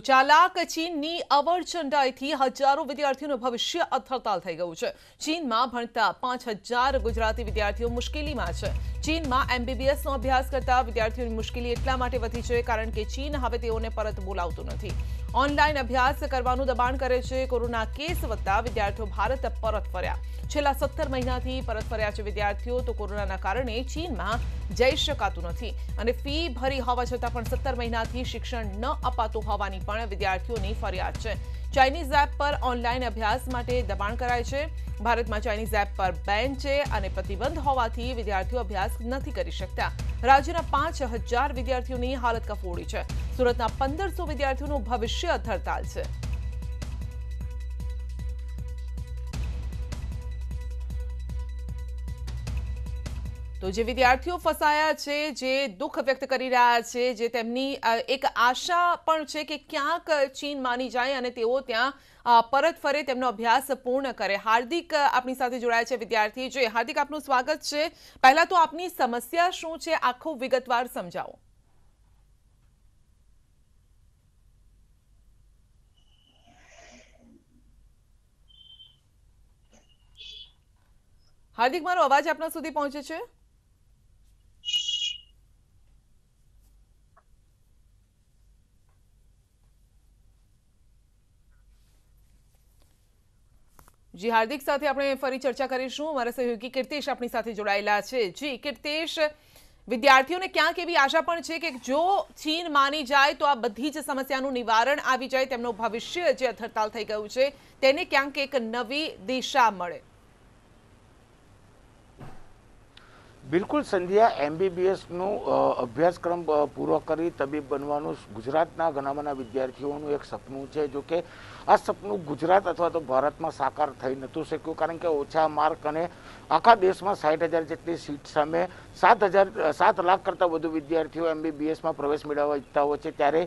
તો ચાલાક ચીનની અવરચંડાઈથી હજારો વિદ્યાર્થીઓનું ભવિષ્ય અથડતાલ થઈ ગયું છે ચીનમાં ભણતા પાંચ ગુજરાતી વિદ્યાર્થીઓ મુશ્કેલીમાં છે ચીનમાં MBBS નો અભ્યાસ કરતા વિદ્યાર્થીઓને મુશ્કેલી એટલા માટે વતી છે કારણ કે ચીન હવે તેઓને પરત બોલાવતો નથી ઓનલાઈન અભ્યાસ કરવાનો દબાણ કરે છે કોરોના કેસ વતા વિદ્યાર્થીઓ ભારત પરત ફર્યા છેલા 17 મહિનાથી પરત ફર્યા છે વિદ્યાર્થીઓ તો કોરોના ના કારણે ચીનમાં જઈ શકાતું નથી અને ફી ભરી હોવા છતાં પણ 17 મહિનાથી શિક્ષણ ન અપાતો હોવાની પણ વિદ્યાર્થીઓની ફરિયાદ છે चाइनीज ऐप पर ऑनलाइन अभ्यास માટે દબાણ કરાય છે ભારતમાં ચાઇનીઝ એપ પર બેન છે અને પ્રતિબંધ હોવાથી વિદ્યાર્થીઓ અભ્યાસ નથી કરી શકતા રાજ્યના 5000 વિદ્યાર્થીઓની હાલત કફોડી છે સુરતના 1500 વિદ્યાર્થીઓનું ભવિષ્ય અંધતળ છે તો જે વિદ્યાર્થીઓ ફસાયા છે જે દુઃખ વ્યક્ત કરી રહ્યા છે જે તેમની એક આશા પણ છે કે ક્યાંક ચીન માની જાય અને તેઓ ત્યાં પરત ફરે તેમનો અભ્યાસ પૂર્ણ કરે હાર્દિક આપની સાથે જોડાયા છે વિદ્યાર્થી જોઈએ હાર્દિક આપનું સ્વાગત છે પહેલાં તો આપની સમસ્યા શું છે આખું વિગતવાર સમજાવો હાર્દિક મારો અવાજ આપના સુધી પહોંચે છે જી હાર્દિક સાથે આપણે ફરી ચર્ચા કરીશું અમારા સહયોગી કીર્તેશ આપણી સાથે જોડાયેલા છે જી કીર્તેશ વિદ્યાર્થીઓને ક્યાંક એવી આશા પણ છે કે જો ચીન માની જાય તો આ બધી જ સમસ્યાનું નિવારણ આવી જાય તેમનું ભવિષ્ય જે અથડતાલ થઈ ગયું છે તેને ક્યાંક એક નવી દિશા મળે બિલકુલ સંધ્યા એમબીબીએસનું અભ્યાસક્રમ પૂરો કરી તબીબ બનવાનું ગુજરાતના ઘણા બધા વિદ્યાર્થીઓનું એક સપનું છે જો કે આ સપનું ગુજરાત અથવા તો ભારતમાં સાકાર થઈ નહોતું શક્યું કારણ કે ઓછા માર્ક અને આખા દેશમાં સાઠ હજાર જેટલી સીટ સામે સાત હજાર સાત લાખ કરતાં વધુ વિદ્યાર્થીઓ એમબીબીએસમાં પ્રવેશ મેળવવા ઈચ્છતા હોય છે ત્યારે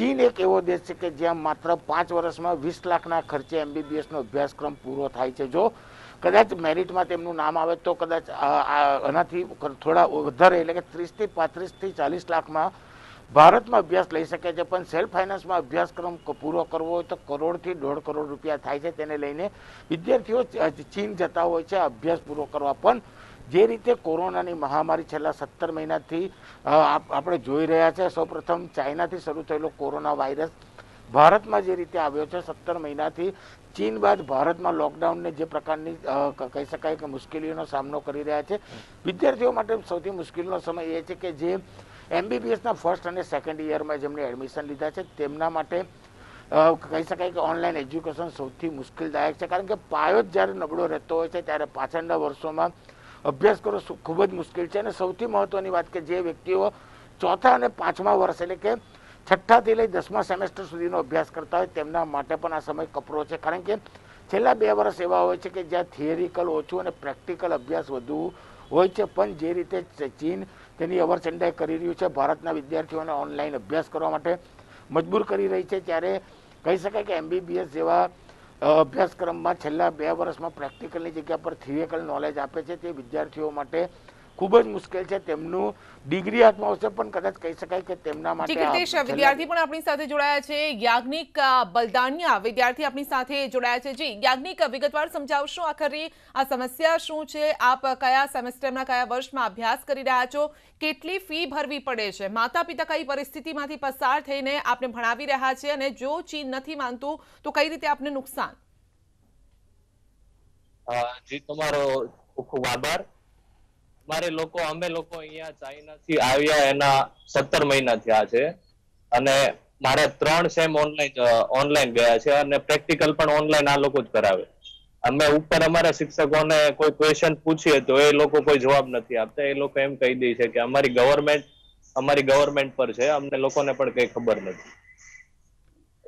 ચીન એક એવો દેશ છે કે જ્યાં માત્ર પાંચ વર્ષમાં વીસ લાખના ખર્ચે એમબીબીએસનો અભ્યાસક્રમ પૂરો થાય છે જો કદાચ મેરિટમાં તેમનું નામ આવે તો કદાચ આનાથી થોડા વધારે એટલે કે ત્રીસથી પાંત્રીસથી ચાલીસ લાખમાં ભારતમાં અભ્યાસ લઈ શકે છે પણ સેલ્ફ ફાઇનાન્સમાં અભ્યાસક્રમ પૂરો કરવો હોય તો કરોડથી દોઢ કરોડ રૂપિયા થાય છે તેને લઈને વિદ્યાર્થીઓ ચીન જતા હોય છે અભ્યાસ પૂરો કરવા પણ જે રીતે કોરોનાની મહામારી છેલ્લા સત્તર મહિનાથી આપણે જોઈ રહ્યા છે સૌપ્રથમ ચાઇનાથી શરૂ થયેલો કોરોના વાયરસ ભારતમાં જે રીતે આવ્યો છે સત્તર મહિનાથી ચીન બાદ ભારતમાં લોકડાઉનને જે પ્રકારની કહી શકાય કે મુશ્કેલીઓનો સામનો કરી રહ્યા છે વિદ્યાર્થીઓ માટે સૌથી મુશ્કેલીનો સમય એ છે કે જે એમબીબીએસના ફર્સ્ટ અને સેકન્ડ ઇયરમાં જેમણે એડમિશન લીધા છે તેમના માટે કહી શકાય કે ઓનલાઈન એજ્યુકેશન સૌથી મુશ્કેલદાયક છે કારણ કે પાયો જ જ્યારે નબળો રહેતો હોય છે ત્યારે પાછળના વર્ષોમાં અભ્યાસ કરવો ખૂબ જ મુશ્કેલ છે અને સૌથી મહત્ત્વની વાત કે જે વ્યક્તિઓ ચોથા અને પાંચમા વર્ષ એટલે કે છઠ્ઠાથી લઈ દસમા સેમેસ્ટર સુધીનો અભ્યાસ કરતા હોય તેમના માટે પણ આ સમય કપરો છે કારણ કે છેલ્લા બે વર્ષ એવા હોય છે કે જ્યાં થિયરિકલ ઓછું અને પ્રેક્ટિકલ અભ્યાસ વધુ હોય છે પણ જે રીતે ચીન તેની અવરચંડાઈ કરી રહ્યું છે ભારતના વિદ્યાર્થીઓને ઓનલાઈન અભ્યાસ કરવા માટે મજબૂર કરી રહી છે ત્યારે કહી શકાય કે એમબીબીએસ જેવા અભ્યાસક્રમમાં છેલ્લા બે વર્ષમાં પ્રેક્ટિકલની જગ્યા પર થિયરિકલ નોલેજ આપે છે તે વિદ્યાર્થીઓ માટે ખૂબ જ મુશ્કેલ છે તેમનું ડિગ્રી હાથમાં આવશે પણ કદાચ કહી શકાય કે તેમના માટે વિદ્યાર્થી પણ આપણી સાથે જોડાયા છે યાજ્ઞિક બલદાનિયા વિદ્યાર્થી આપણી સાથે જોડાયા છે જી યાજ્ઞિક વિગતવાર સમજાવશો આખરે આ સમસ્યા શું છે આપ કયા સેમેસ્ટરના કયા વર્ષમાં અભ્યાસ કરી રહ્યા છો કેટલી ફી ભરવી પડે છે માતા પિતા કઈ પરિસ્થિતિમાંથી પસાર થઈને આપને ભણાવી રહ્યા છે અને જો ચીન નથી માનતું તો કઈ રીતે આપને નુકસાન જી તમારો આભાર મારે લોકો અમે લોકો અહીંયા ચાઇનાથી આવ્યા એના સત્તર મહિના થયા છે અને મારે ત્રણ સેમ ઓનલાઈન ઓનલાઈન ગયા છે અને પ્રેક્ટિકલ પણ ઓનલાઈન આ લોકો જ કરાવે અમે ઉપર અમારા શિક્ષકોને કોઈ ક્વેશ્ચન પૂછીએ તો એ લોકો કોઈ જવાબ નથી આપતા એ લોકો એમ કહી દે છે કે અમારી ગવર્મેન્ટ અમારી ગવર્મેન્ટ પર છે અમને લોકોને પણ કઈ ખબર નથી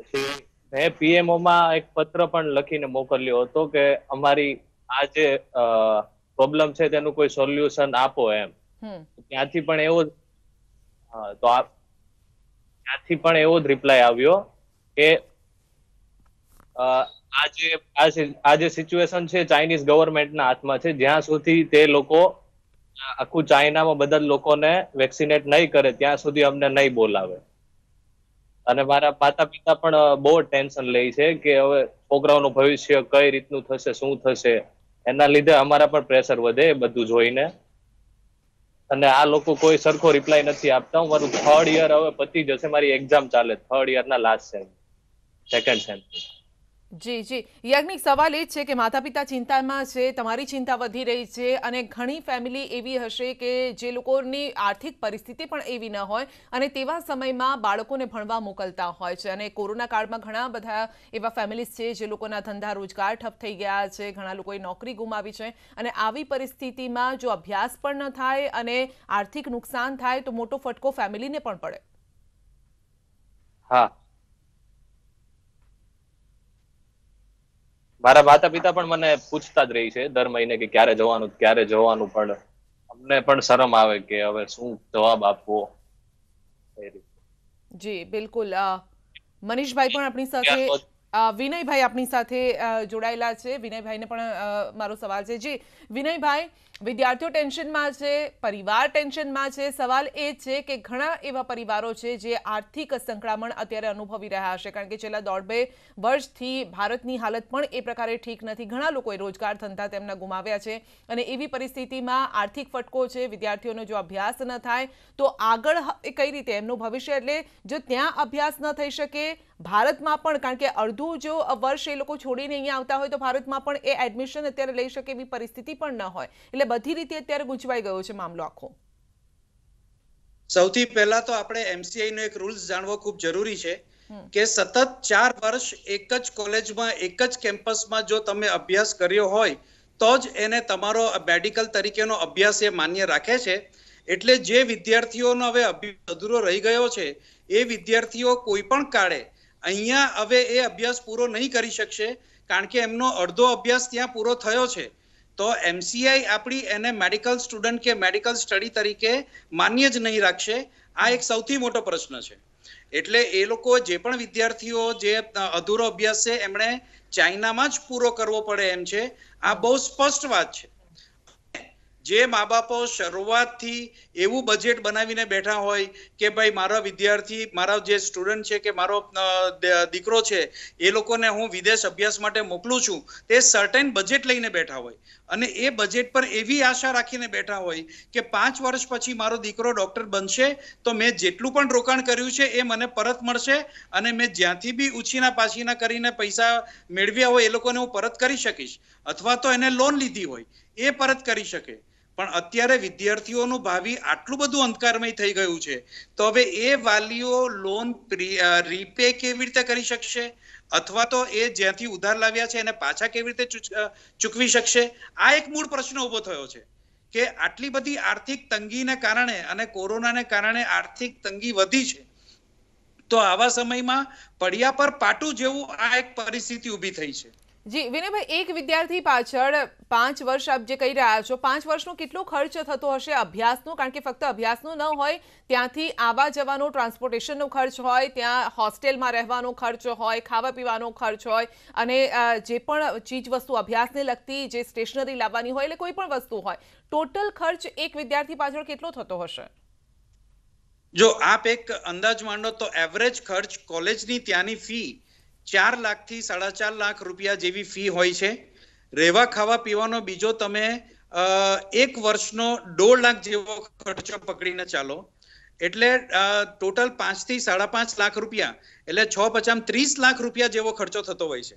પછી મેં પીએમઓ માં એક પત્ર પણ લખીને મોકલ્યો હતો કે અમારી આ જે અ પ્રોબ્લેમ છે તેનું કોઈ સોલ્યુશન આપો એમ ત્યાંથી પણ એવો તો ત્યાંથી પણ એવો જ રિપ્લાય આવ્યો કે આ જે સિચ્યુએશન છે ચાઇનીઝ ગવર્મેન્ટના હાથમાં છે જ્યાં સુધી તે લોકો આખું ચાઇનામાં બધા લોકોને વેક્સિનેટ નહીં કરે ત્યાં સુધી અમને નહીં બોલાવે અને મારા માતા પિતા પણ બહુ ટેન્શન લે છે કે હવે છોકરાઓનું ભવિષ્ય કઈ રીતનું થશે શું થશે એના લીધે અમારા પણ પ્રેશર વધે એ બધું જોઈને અને આ લોકો કોઈ સરખો રિપ્લાય નથી આપતા હું મારું થર્ડ યર હવે પતી જશે મારી એક્ઝામ ચાલે થર્ડ યર ના લાસ્ટ સેમ સેકન્ડ સેમ જી જી યાજ્ઞિક સવાલ એ જ છે કે માતા પિતા ચિંતામાં છે તમારી ચિંતા વધી રહી છે અને ઘણી ફેમિલી એવી હશે કે જે લોકોની આર્થિક પરિસ્થિતિ પણ એવી ન હોય અને તેવા સમયમાં બાળકોને ભણવા મોકલતા હોય છે અને કોરોના કાળમાં ઘણા બધા એવા ફેમિલીઝ છે જે લોકોના ધંધા રોજગાર ઠપ થઈ ગયા છે ઘણા લોકોએ નોકરી ગુમાવી છે અને આવી પરિસ્થિતિમાં જો અભ્યાસ પણ ન થાય અને આર્થિક નુકસાન થાય તો મોટો ફટકો ફેમિલીને પણ પડે હા મારા માતા પિતા પણ મને પૂછતા જ રહી છે દર મહિને કે ક્યારે જવાનું ક્યારે જવાનું પણ અમને પણ શરમ આવે કે હવે શું જવાબ આપવો જી બિલકુલ મનીષભાઈ પણ આપણી સાથે વિનયભાઈ આપણી સાથે જોડાયેલા છે વિનયભાઈને પણ મારો સવાલ છે જી વિનયભાઈ વિદ્યાર્થીઓ ટેન્શનમાં છે, પરિવાર ટેન્શનમાં છે. સવાલ એ છે કે ઘણા એવા પરિવારો છે જે આર્થિક સંક્રામણ અત્યારે અનુભવી રહ્યા છે કારણ કે છેલ્લા 1.2 વર્ષથી ભારતની હાલત પણ એ प्रकारे ઠીક નથી. ઘણા લોકોએ રોજગાર ધંધા તેમના ગુમાવ્યા છે અને એવી પરિસ્થિતિમાં આર્થિક ફટકો છે. વિદ્યાર્થીઓનો જો અભ્યાસ ન થાય તો આગળ કઈ રીતે એમનો ભવિષ્ય એટલે જો ત્યાં અભ્યાસ ન થઈ શકે, ભારતમાં પણ કારણ કે અર્ધ જો વર્ષ એ લોકો છોડીને અહીં આવતા હોય તો ભારતમાં પણ એ એડમિશન અત્યારે લઈ શકેવી પરિસ્થિતિ પણ ન હોય એટલે બધી રીતે અત્યારે ગૂંચવાઈ ગયો છે મામલો આખો સૌથી પહેલા તો આપણે એમસીઆઈ નો એક રૂલ્સ જાણવો ખૂબ જરૂરી છે કે સતત ચાર વર્ષ એક જ કોલેજમાં એક જ કેમ્પસમાં જો તમે અભ્યાસ કર્યો હોય તો જ એને તમારો મેડિકલ તરીકેનો અભ્યાસ એ માન્ય રાખે છે એટલે જે વિદ્યાર્થીઓનો હવે અભ્યાસ અધૂરો રહી ગયો છે એ વિદ્યાર્થીઓ કોઈ પણ કાળે અહીંયા હવે એ અભ્યાસ પૂરો નહીં કરી શકશે કારણ કે એમનો અડધો અભ્યાસ ત્યાં પૂરો થયો છે તો એમસીઆઈ આપણી એને મેડિકલ સ્ટુડન્ટ કે મેડિકલ સ્ટડી તરીકે માન્ય જ નહીં રાખશે આ એક સૌથી મોટો પ્રશ્ન છે એટલે એ લોકો જે પણ વિદ્યાર્થીઓ જે અધૂરો અભ્યાસ છે એમણે ચાઇનામાં જ પૂરો કરવો પડે એમ છે આ બહુ સ્પષ્ટ વાત છે જે મા બાપો શરૂઆતથી એવું બજેટ બનાવીને બેઠા હોય કે ભાઈ મારો વિદ્યાર્થી મારો જે સ્ટુડન્ટ છે કે મારો દીકરો છે એ લોકોને હું વિદેશ અભ્યાસ માટે મોકલું છું તે સર્ટેન બજેટ લઈને બેઠા હોય અને એ બજેટ પર એવી આશા રાખીને બેઠા હોય કે પાંચ વર્ષ પછી મારો દીકરો ડૉક્ટર બનશે તો મેં જેટલું પણ રોકાણ કર્યું છે એ મને પરત મળશે અને મેં જ્યાંથી બી ઉછીના પાછીના કરીને પૈસા મેળવ્યા હોય એ લોકોને હું પરત કરી શકીશ અથવા તો એને લોન લીધી હોય એ પરત કરી શકે પણ અત્યારે વિદ્યાર્થીઓનું ભાવિ આટલું બધું અંધકારમય થઈ ગયું છે તો હવે એ વાલીઓ લોન રીપે કેવી રીતે કરી શકશે અથવા તો એ જ્યાંથી ઉધાર લાવ્યા છે એને પાછા કેવી રીતે ચૂકવી શકશે આ એક મૂળ પ્રશ્ન ઉભો થયો છે કે આટલી બધી આર્થિક તંગીને કારણે અને કોરોનાને કારણે આર્થિક તંગી વધી છે તો આવા સમયમાં પડ્યા પર પાટું જેવું આ એક પરિસ્થિતિ ઊભી થઈ છે જી વિનયભાઈ એક વિદ્યાર્થી પાછળ પાંચ વર્ષ આપ જે કહી રહ્યા છો પાંચ વર્ષનો કેટલો ખર્ચ થતો હશે અભ્યાસનો કારણ કે ફક્ત અભ્યાસનો ન હોય ત્યાંથી આવવા જવાનો ટ્રાન્સપોર્ટેશનનો ખર્ચ હોય ત્યાં હોસ્ટેલમાં રહેવાનો ખર્ચ હોય ખાવા પીવાનો ખર્ચ હોય અને જે પણ ચીજવસ્તુ અભ્યાસને લગતી જે સ્ટેશનરી લાવવાની હોય એટલે કોઈ પણ વસ્તુ હોય ટોટલ ખર્ચ એક વિદ્યાર્થી પાછળ કેટલો થતો હશે જો આપ એક અંદાજ માંડો તો એવરેજ ખર્ચ કોલેજની ત્યાંની ફી ચાર લાખથી સાડા ચાર લાખ રૂપિયા જેવી ફી હોય છે રહેવા ખાવા પીવાનો બીજો તમે એક વર્ષનો દોઢ લાખ જેવો ખર્ચો પકડીને ચાલો એટલે ટોટલ પાંચથી સાડા પાંચ લાખ રૂપિયા એટલે છ પચામ ત્રીસ લાખ રૂપિયા જેવો ખર્ચો થતો હોય છે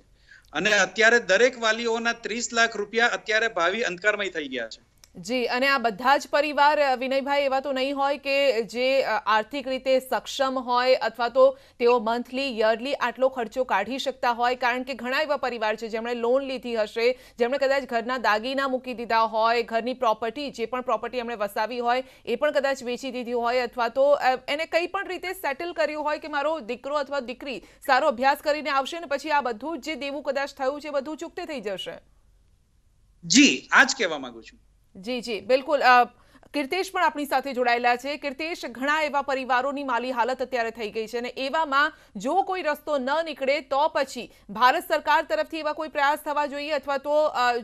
અને અત્યારે દરેક વાલીઓના ત્રીસ લાખ રૂપિયા અત્યારે ભાવિ અંધકારમય થઈ ગયા છે જી અને આ બધા જ પરિવાર વિનયભાઈ એવા તો નહીં હોય કે જે આર્થિક રીતે સક્ષમ હોય અથવા તો તેઓ મંથલી યરલી આટલો ખર્ચો કાઢી શકતા હોય કારણ કે ઘણા એવા પરિવાર છે જેમણે લોન લીધી હશે જેમણે કદાચ ઘરના દાગીના મૂકી દીધા હોય ઘરની પ્રોપર્ટી જે પણ પ્રોપર્ટી એમણે વસાવી હોય એ પણ કદાચ વેચી દીધી હોય અથવા તો એને કંઈ પણ રીતે સેટલ કર્યું હોય કે મારો દીકરો અથવા દીકરી સારો અભ્યાસ કરીને આવશે ને પછી આ બધું જે દેવું કદાચ થયું છે બધું ચૂકતે થઈ જશે જી આ જ કહેવા માંગુ છું જી જી બિલકુલ કીર્તેશ પણ આપણી સાથે જોડાયેલા છે કીર્તેશ ઘણા એવા પરિવારોની માલી હાલત અત્યારે થઈ ગઈ છે અને એવામાં જો કોઈ રસ્તો ન નીકળે તો પછી ભારત સરકાર તરફથી એવા કોઈ પ્રયાસ થવા જોઈએ અથવા તો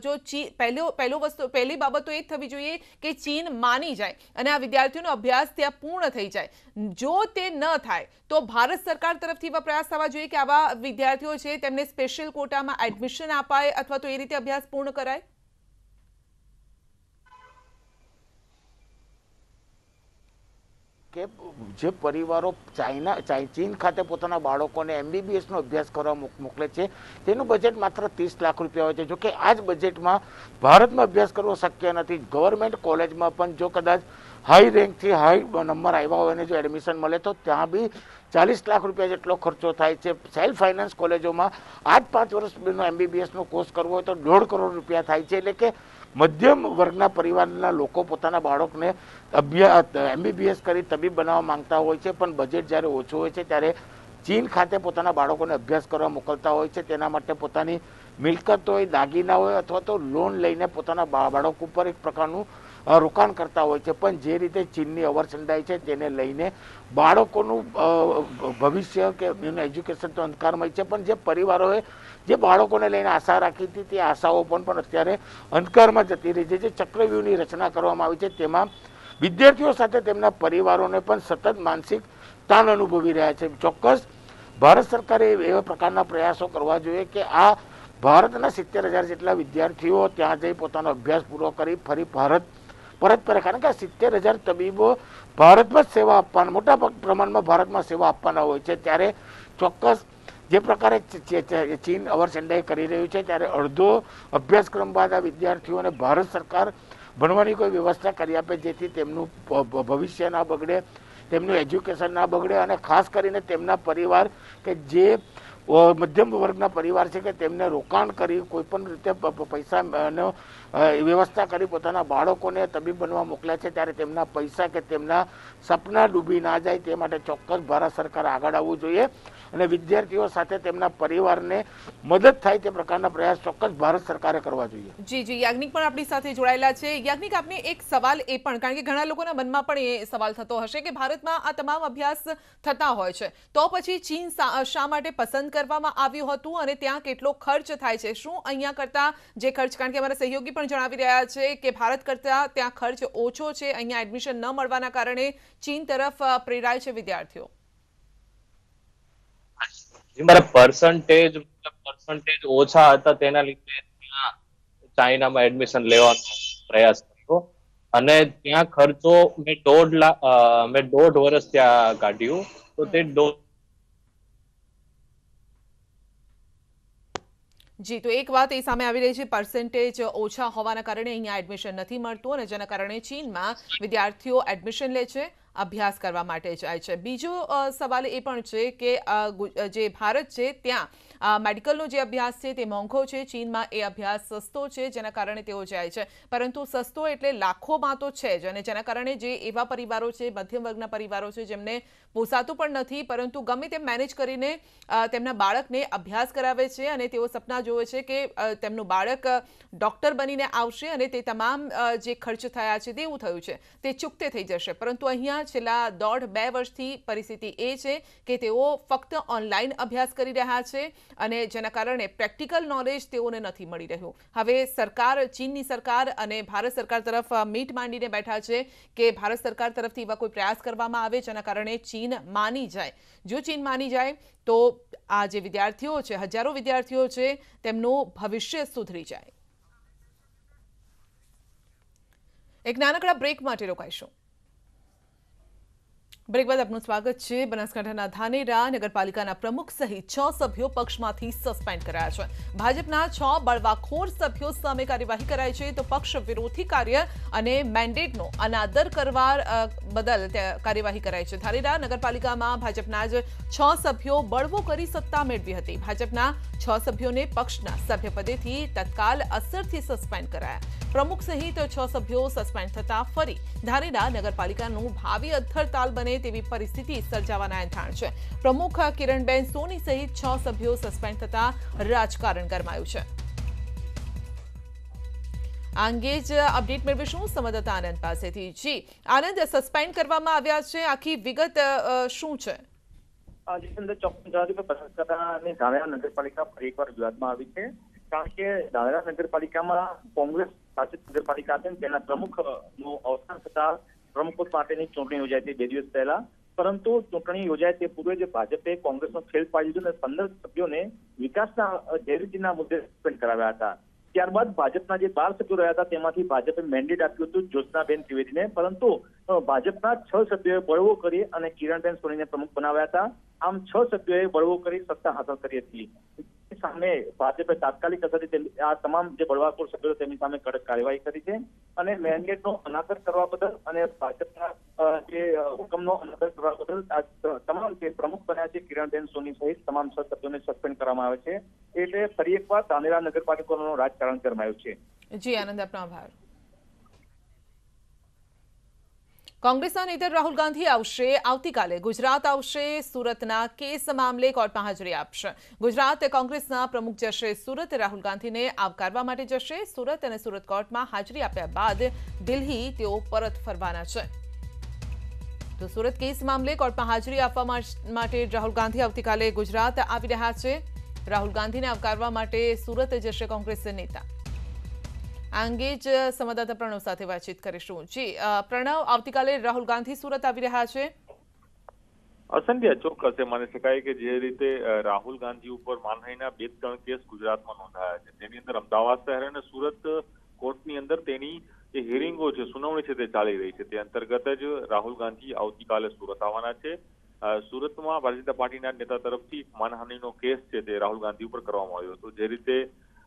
જો પહેલો પહેલો વસ્તુ પહેલી બાબત તો એ જ થવી જોઈએ કે ચીન માની જાય અને આ વિદ્યાર્થીઓનો અભ્યાસ ત્યાં પૂર્ણ થઈ જાય જો તે ન થાય તો ભારત સરકાર તરફથી એવા પ્રયાસ થવા જોઈએ કે આવા વિદ્યાર્થીઓ છે તેમને સ્પેશિયલ કોટામાં એડમિશન અપાય અથવા તો એ રીતે અભ્યાસ પૂર્ણ કરાય કે જે પરિવારો ચાઇના ચીન ખાતે પોતાના બાળકોને એમબીબીએસનો અભ્યાસ કરવા મોકલે છે તેનું બજેટ માત્ર ત્રીસ લાખ રૂપિયા હોય છે જોકે આ જ બજેટમાં ભારતમાં અભ્યાસ કરવો શક્ય નથી ગવર્મેન્ટ કોલેજમાં પણ જો કદાચ હાઈ રેન્કથી હાઈ નંબર આવ્યા હોય અને જો એડમિશન મળે તો ત્યાં બી ચાલીસ લાખ રૂપિયા જેટલો ખર્ચો થાય છે સેલ્ફ ફાઇનાન્સ કોલેજોમાં આઠ પાંચ વર્ષનો એમબીબીએસનો કોર્સ કરવો હોય તો દોઢ કરોડ રૂપિયા થાય છે એટલે કે મધ્યમ વર્ગના પરિવારના લોકો પોતાના બાળકને અભ્યાસ એમબીબીએસ કરી તબીબ બનાવવા માંગતા હોય છે પણ બજેટ જ્યારે ઓછું હોય છે ત્યારે ચીન ખાતે પોતાના બાળકોને અભ્યાસ કરવા મોકલતા હોય છે તેના માટે પોતાની મિલકત હોય દાગીના હોય અથવા તો લોન લઈને પોતાના બાળક ઉપર એક પ્રકારનું રોકાણ કરતા હોય છે પણ જે રીતે ચીનની અવરસંડાઈ છે તેને લઈને બાળકોનું ભવિષ્ય કે એનું એજ્યુકેશન તો અંધકારમય છે પણ જે પરિવારોએ જે બાળકોને લઈને આશા રાખી હતી તે આશાઓ પણ પણ અત્યારે અંધકારમાં જતી રહી છે જે ચક્રવ્યૂહની રચના કરવામાં આવી છે તેમાં વિદ્યાર્થીઓ સાથે તેમના પરિવારોને પણ સતત માનસિક તાણ અનુભવી રહ્યા છે ચોક્કસ ભારત સરકારે એવા પ્રકારના પ્રયાસો કરવા જોઈએ કે આ ભારતના સિત્તેર હજાર જેટલા વિદ્યાર્થીઓ ત્યાં જઈ પોતાનો અભ્યાસ પૂરો કરી ફરી ભારત પરત ફરે કારણ કે આ સિત્તેર હજાર તબીબો ભારતમાં સેવા આપવાના મોટા પ્રમાણમાં ભારતમાં સેવા આપવાના હોય છે ત્યારે ચોક્કસ જે પ્રકારે ચીન અવર સંડાઈ કરી રહ્યું છે ત્યારે અડધો અભ્યાસક્રમ બાદ આ વિદ્યાર્થીઓને ભારત સરકાર ભણવાની કોઈ વ્યવસ્થા કરી આપે જેથી તેમનું ભવિષ્ય ના બગડે તેમનું એજ્યુકેશન ના બગડે અને ખાસ કરીને તેમના પરિવાર કે જે મધ્યમ વર્ગના પરિવાર છે કે તેમને રોકાણ કરી કોઈપણ રીતે પૈસાનો વ્યવસ્થા કરી પોતાના બાળકોને તબીબ બનવા મોકલ્યા છે ત્યારે તેમના પૈસા કે તેમના સપના ડૂબી ના જાય તે માટે ચોક્કસ ભારત સરકાર આગળ આવવું જોઈએ અને વિદ્યાર્થીઓ સાથે તેમનો પરિવારને મદદ થાય તે પ્રકારનો પ્રયાસ સખત ભારત સરકારા કરવા જોઈએ જી જી યગ્નિક પણ આપની સાથે જોડાયેલા છે યગ્નિક આપને એક સવાલ એ પણ કારણ કે ઘણા લોકોના મનમાં પણ એ સવાલ થતો હશે કે ભારતમાં આ તમામ અભ્યાસ થતા હોય છે તો પછી ચીન શા માટે પસંદ કરવામાં આવ્યું હતું અને ત્યાં કેટલો ખર્ચ થાય છે શું અહીંયા કરતા જે ખર્ચ કારણ કે અમારા સહયોગી પણ જણાવી રહ્યા છે કે ભારત કરતા ત્યાં ખર્ચ ઓછો છે અહીંયા એડમિશન ન મળવાના કારણે ચીન તરફ પ્રેરાય છે વિદ્યાર્થીઓ મારા પર્સન્ટેજ પર્સન્ટેજ ઓછા હતા તેના લીધે ચાઇનામાં એડમિશન લેવાનો પ્રયાસ કર્યો અને ત્યાં ખર્ચો મેં દોઢ લાખ મેં દોઢ વર્ષ ત્યાં કાઢ્યું તો તે દોઢ જી તો એક વાત એ સામે આવી રહી છે પર્સન્ટેજ ઓછા હોવાના કારણે અહીંયા એડમિશન નથી મળતું અને જેના કારણે ચીનમાં વિદ્યાર્થીઓ એડમિશન લે છે અભ્યાસ કરવા માટે જાય છે બીજો સવાલ એ પણ છે કે જે ભારત છે ત્યાં મેડિકલનો જે અભ્યાસ છે તે મોંઘો છે ચીનમાં એ અભ્યાસ સસ્તો છે જેના કારણે તેઓ જાય છે પરંતુ સસ્તો એટલે લાખોમાં તો છે જ અને જેના કારણે જે એવા પરિવારો છે મધ્યમ વર્ગના પરિવારો છે જેમને પોસાતું પણ નથી પરંતુ ગમે તેમ મેનેજ કરીને તેમના બાળકને અભ્યાસ કરાવે છે અને તેઓ સપના જોવે છે કે તેમનું બાળક ડૉક્ટર બનીને આવશે અને તે તમામ જે ખર્ચ થયા છે તેવું થયું છે તે ચૂકતે થઈ જશે પરંતુ અહીંયા ગુજરાતમાં છેલ્લા દોઢ બે વર્ષથી પરિસ્થિતિ એ છે કે તેઓ ફક્ત ઓનલાઈન અભ્યાસ કરી રહ્યા છે અને જેના કારણે પ્રેક્ટિકલ નોલેજ તેઓને નથી મળી રહ્યું હવે સરકાર ચીનની સરકાર અને ભારત સરકાર તરફ મીટ માંડીને બેઠા છે કે ભારત સરકાર તરફથી એવા કોઈ પ્રયાસ કરવામાં આવે જેના કારણે ચીન માની જાય જો ચીન માની જાય તો આ જે વિદ્યાર્થીઓ છે હજારો વિદ્યાર્થીઓ છે તેમનું ભવિષ્ય સુધરી જાય એક નાનકડા બ્રેક માટે રોકાઈશું ब्रेकवाप आपनो स्वागत છે બનાસકાંઠાનાધાનેરા નગરપાલિકાના પ્રમુખ સહિત 6 સભ્યો પક્ષમાંથી સસ્પેન્ડ કરાયા છે ભાજપના 6 બળવાખોર સભ્યો સામે કાર્યવાહી કરાય છે તો પક્ષ વિરોધી કાર્ય અને મેન્ડેટનો अनादर કરવા બદલ તે કાર્યવાહી કરાય છે ધાનેરા નગરપાલિકામાં ભાજપનાજ 6 સભ્યો બળવો કરી શકતા મેડવી હતી ભાજપના 6 સભ્યોને પક્ષના સભ્ય પદેથી તત્કાલ અસરથી સસ્પેન્ડ કરાયા પ્રમુખ સહિત 6 સભ્યો સસ્પેન્ડ થતા ફરી ધાનેરા નગરપાલિકાનો ભાવી અંધથરતાલ તેવી પરિસ્થિતિ સર્જાવાના એંધાણ છે પ્રમુખ કિરણબેન સોની સહિત છ સભ્યો સસ્પેન્ડ થતા રાજકારણ ગરમાયું છે આ અંગે જ અપડેટ મેળવીશું સંવાદદાતા આનંદ પાસેથી જી આનંદ સસ્પેન્ડ કરવામાં આવ્યા છે આખી વિગત શું છે અંદર ચોક્કસ જણાવ્યું કે બનાસકાંઠાની ધાનેરા આવી છે કારણ કે ધાનેરા નગરપાલિકામાં કોંગ્રેસ શાસિત નગરપાલિકા છે તેના પ્રમુખનું અવસાન થતા પ્રમુખ માટેની ચૂંટણી યોજાઈ હતી બે દિવસ પહેલા પરંતુ ચૂંટણી યોજાય તે પૂર્વે જે ભાજપે કોંગ્રેસનો ખેલ પાડી દીધો અને પંદર સભ્યોને વિકાસના ગેરરીતિના મુદ્દે સસ્પેન્ડ કરાવ્યા હતા ત્યારબાદ ભાજપના જે બાર સભ્યો રહ્યા હતા તેમાંથી ભાજપે મેન્ડેટ આપ્યું હતું જ્યોત્સનાબેન ત્રિવેદીને પરંતુ ભાજપના છ સભ્યોએ બળવો કરી અને કિરણબેન સોનીને પ્રમુખ બનાવ્યા હતા આમ છ સભ્યોએ બળવો કરી સત્તા હાંસલ કરી હતી સામે ભાજપે તાત્કાલિક અસરથી આ તમામ જે બળવાખોર સભ્યો તેમની સામે કડક કાર્યવાહી કરી છે અને મેન્ડેટનો અનાદર કરવા બદલ અને ભાજપના જે હુકમનો અનાદર કરવા બદલ તમામ જે પ્રમુખ બન્યા છે કિરણબેન સોની સહિત તમામ સભ્યોને સસ્પેન્ડ કરવામાં આવે છે એટલે ફરી એકવાર ધાનેરા નગરપાલિકાનું રાજકારણ ગરમાયું છે જી આનંદ આપનો આભાર कांग्रेस नेता राहुल गांधी आज से आती काले गुजरात આવશે સુરતના કેસ મામલે કોર્ટમાં હાજરી આપશે ગુજરાતના કોંગ્રેસના પ્રમુખ જશે સુરત રાહુલ ગાંધીને આવકારવા માટે જશે સુરત અને સુરત કોર્ટમાં હાજરી આપ્યા બાદ દિલ્હી તેઓ પરત ફરવાના છે તો સુરત કેસ મામલે કોર્ટમાં હાજરી આપવા માટે રાહુલ ગાંધી આવતીકાલે ગુજરાત આવી રહ્યા છે રાહુલ ગાંધીને આવકારવા માટે સુરત જશે કોંગ્રેસના નેતા આ અંગે જ સંવાદદાતા પ્રણવ સાથે વાતચીત કરીશું જી પ્રણવ આવતીકાલે રાહુલ ગાંધી સુરત આવી રહ્યા છે અસંધ્યા ચોક્કસ એ માની શકાય કે જે રીતે રાહુલ ગાંધી ઉપર માનહાઈના બે ત્રણ કેસ ગુજરાતમાં નોંધાયા છે તેની અંદર અમદાવાદ શહેર અને સુરત કોર્ટની અંદર તેની જે હિયરિંગો છે સુનાવણી છે તે ચાલી રહી છે તે અંતર્ગત જ રાહુલ ગાંધી આવતીકાલે સુરત આવવાના છે સુરતમાં ભારતીય જનતા પાર્ટીના નેતા તરફથી માનહાનિનો કેસ છે તે રાહુલ ગાંધી ઉપર કરવામાં આવ્યો હતો જે રીતે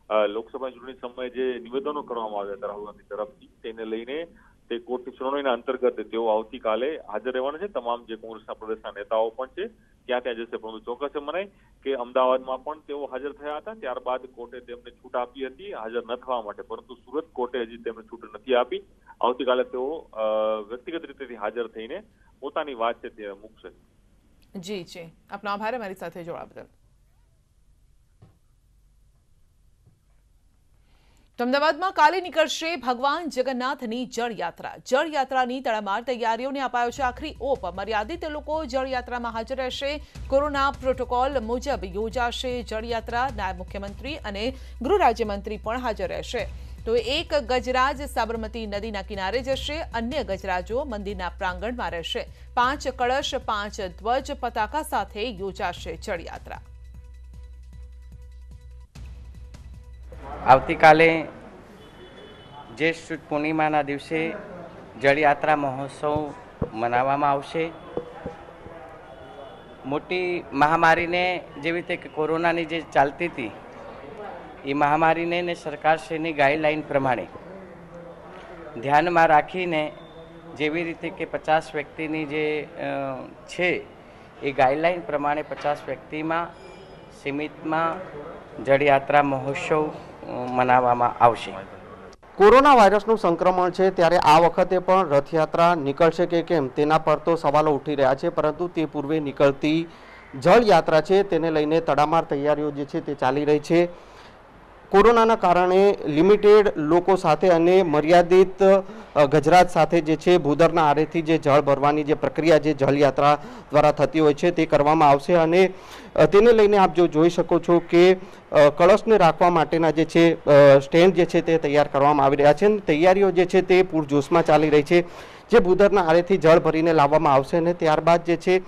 લોકસભા ચૂંટણી સમયે જે નિવેદનો કરવામાં આવ્યા હતા રાહુલ ગાંધી તરફથી તેને લઈને તે કોર્ટની સુનાવણીના અંતર્ગત તેઓ આવતીકાલે હાજર રહેવાના છે તમામ જે કોંગ્રેસના પ્રદેશના નેતાઓ પણ છે ત્યાં ત્યાં જશે પરંતુ ચોક્કસ મનાય કે અમદાવાદમાં પણ તેઓ હાજર થયા હતા ત્યારબાદ કોર્ટે તેમને છૂટ આપી હતી હાજર ન થવા માટે પરંતુ સુરત કોર્ટે હજી તેમને છૂટ નથી આપી આવતીકાલે તેઓ વ્યક્તિગત રીતે હાજર થઈને પોતાની વાત છે તે મૂકશે જી જી આપનો આભાર મારી સાથે જોડાવા બદલ અમદાવાદમાં કાલે નીકળશે ભગવાન જગન્નાથની જળયાત્રા જળયાત્રાની તડામાર તૈયારીઓને અપાયો છે આખરી ઓપ મર્યાદિત લોકો જળયાત્રામાં હાજર રહેશે કોરોના પ્રોટોકોલ મુજબ યોજાશે જળયાત્રા નાયબ મુખ્યમંત્રી અને ગૃહ રાજ્યમંત્રી પણ હાજર રહેશે તો એક ગજરાજ સાબરમતી નદીના કિનારે જશે અન્ય ગજરાજો મંદિરના પ્રાંગણમાં રહેશે પાંચ કળશ પાંચ ધ્વજ પતાકા સાથે યોજાશે જળયાત્રા આવતીકાલે જ્યેષ્ઠ પૂર્ણિમાના દિવસે જળયાત્રા મહોત્સવ મનાવવામાં આવશે મોટી મહામારીને જેવી રીતે કે કોરોનાની જે ચાલતી હતી એ મહામારીને ને સરકારશ્રીની ગાઈડલાઈન પ્રમાણે ધ્યાનમાં રાખીને જેવી રીતે કે પચાસ વ્યક્તિની જે છે એ ગાઈડલાઈન પ્રમાણે પચાસ વ્યક્તિમાં સીમિતમાં જળયાત્રા મહોત્સવ મનાવવામાં આવશે કોરોના વાયરસનું સંક્રમણ છે ત્યારે આ વખતે પણ રથયાત્રા નીકળશે કે કેમ તેના પર તો સવાલો ઉઠી રહ્યા છે પરંતુ તે પૂર્વે નીકળતી જળયાત્રા છે તેને લઈને તડામાર તૈયારીઓ જે છે તે ચાલી રહી છે કોરોનાના કારણે લિમિટેડ લોકો સાથે અને મર્યાદિત ગજરાત સાથે જે છે ભૂદરના આરેથી જે જળ ભરવાની જે પ્રક્રિયા જે જળયાત્રા દ્વારા થતી હોય છે તે કરવામાં આવશે અને તેને લઈને આપ જો જોઈ શકો છો કે કળશને રાખવા માટેના જે છે સ્ટેન્ડ જે છે તે તૈયાર કરવામાં આવી રહ્યા છે અને તૈયારીઓ જે છે તે પૂરજોશમાં ચાલી રહી છે જે ભૂદરના આરેથી જળ ભરીને લાવવામાં આવશે અને ત્યારબાદ જે છે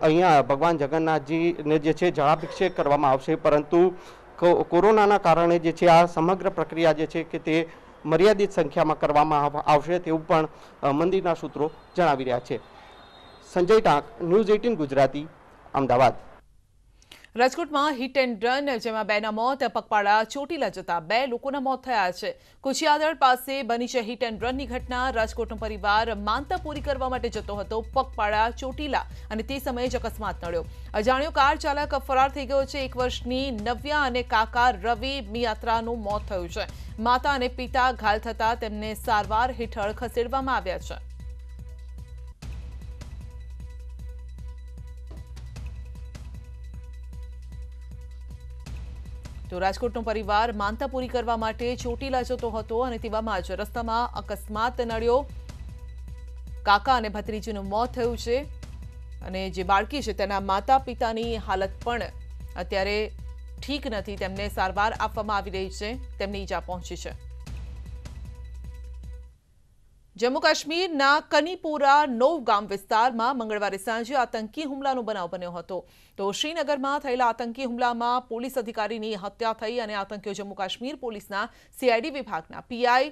અહીંયા ભગવાન જગન્નાથજીને જે છે જળાભિષેક કરવામાં આવશે પરંતુ કોરોનાના કારણે જે છે આ સમગ્ર પ્રક્રિયા જે છે કે તે મર્યાદિત સંખ્યામાં કરવામાં આવશે તેવું પણ મંદિરના સૂત્રો જણાવી રહ્યા છે સંજય ટાંક ન્યૂઝ એઇટીન ગુજરાતી અમદાવાદ રાજકોટમાં હિટ એન્ડ રન જેમાં બેના મોત પગપાળા ચોટીલા જતા બે લોકોના મોત થયા છે કુચિયાદળ પાસે બની છે હિટ એન્ડ રનની ઘટના રાજકોટનો પરિવાર માનતા પૂરી કરવા માટે જતો હતો પગપાળા ચોટીલા અને તે સમયે જ અકસ્માત નડ્યો અજાણ્યો કાર ચાલક ફરાર થઈ ગયો છે એક વર્ષની નવ્યા અને કાકા રવિ મિયાત્રાનું મોત થયું છે માતા અને પિતા ઘાયલ થતા તેમને સારવાર હેઠળ ખસેડવામાં આવ્યા છે તો રાજકોટનો પરિવાર માનતા પૂરી કરવા માટે ચોટીલા જતો હતો અને તેવામાં જ રસ્તામાં અકસ્માત નડ્યો કાકા અને ભત્રીજીનું મોત થયું છે અને જે બાળકી છે તેના માતા પિતાની હાલત પણ અત્યારે ઠીક નથી તેમને સારવાર આપવામાં આવી રહી છે તેમની ઈજા પહોંચી છે જમ્મુ કાશ્મીરના કનીપોરા નોવગામ વિસ્તારમાં મંગળવારે સાંજે આતંકી હુમલાનો બનાવ બન્યો હતો તો શ્રીનગરમાં થયેલા આતંકી હુમલામાં પોલીસ અધિકારીની હત્યા થઈ અને આતંકીઓ જમ્મુ કાશ્મીર પોલીસના સીઆઈડી વિભાગના પીઆઈ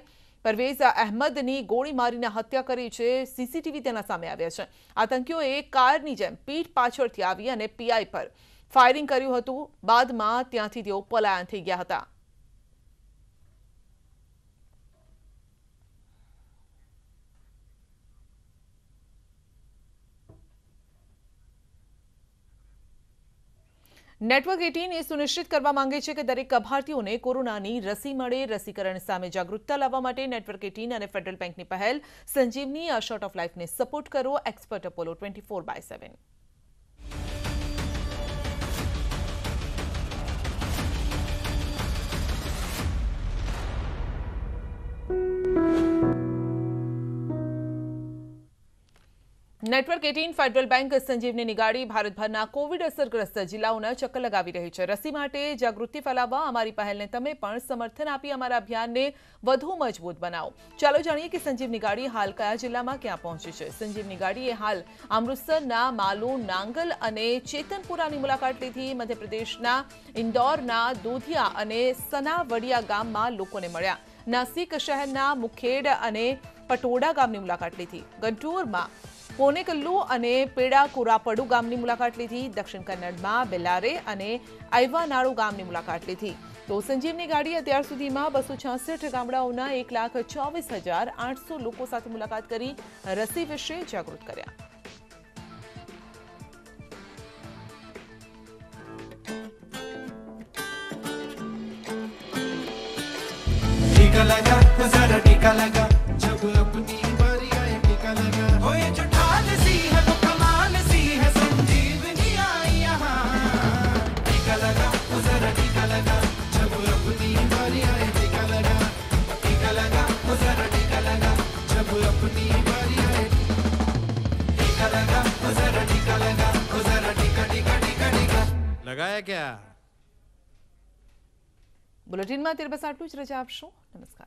પરવેઝ અહેમદની ગોળી મારીને હત્યા કરી છે સીસીટીવી તેના સામે આવ્યા છે આતંકીઓએ કારની જેમ પીઠ પાછળથી આવી અને પીઆઈ પર ફાયરિંગ કર્યું હતું બાદમાં ત્યાંથી તેઓ પલાયન થઈ ગયા હતા નેટવર્ક એટીન એ સુનિશ્ચિત કરવા માંગે છે કે દરેક લાભાર્થીઓને કોરોનાની રસી મળે રસીકરણ સામે જાગૃતતા લાવવા માટે નેટવર્ક એટીન અને ફેડરલ બેંકની પહેલ સંજીવની આ શોર્ટ ઓફ લાઇફને સપોર્ટ કરો expert Apollo twenty four by seven thank you network 18 Federal Bank के संजीव ने निगाड़ी भारतभर ना कोविड असरग्रस्त જિલ્લાઓના ચક્કર લગાવી રહી છે રસી માટે જાગૃતિ ફેલાવા અમારી પહેલને તમે પણ સમર્થન આપી અમારા અભિયાનને વધુ મજબૂત બનાવો ચાલો જાણીએ કે સંજીવ નિગાડી હાલ કયા જિલ્લામાં ગયા પહોંચી છે સંજીવ નિગાડીએ હાલ અમૃત્સર્ના માલો નાંગલ અને ચેતનપુરાની મુલાકાત લેતીથી મધ્યપ્રદેશના ઇન્દોરના દોધિયા અને સનાવડિયા ગામમાં લોકોને મળ્યા નાસિક શહેરના મુખેડ અને પટોડા ગામની મુલાકાત લેતીથી ગંટુરમાં कोनेकल्लू अने पेडा कोरापडू ગામની મુલાકાત લીધી દક્ષિણ કર્ણાટકમાં બિલારે અને આઇવા નાડુ ગામની મુલાકાત લીધી દો સંજીવની ગાડી અત્યાર સુધીમાં 268 ગામડાઓના 124800 લોકો સાથે મુલાકાત કરી રસી વિશે જાગૃત કર્યા ટીકા લાગત વધારે ટીકા લાગત लगाया क्या बुलेटिन में तेरे बस आटलू ज रजा आपशो नमस्कार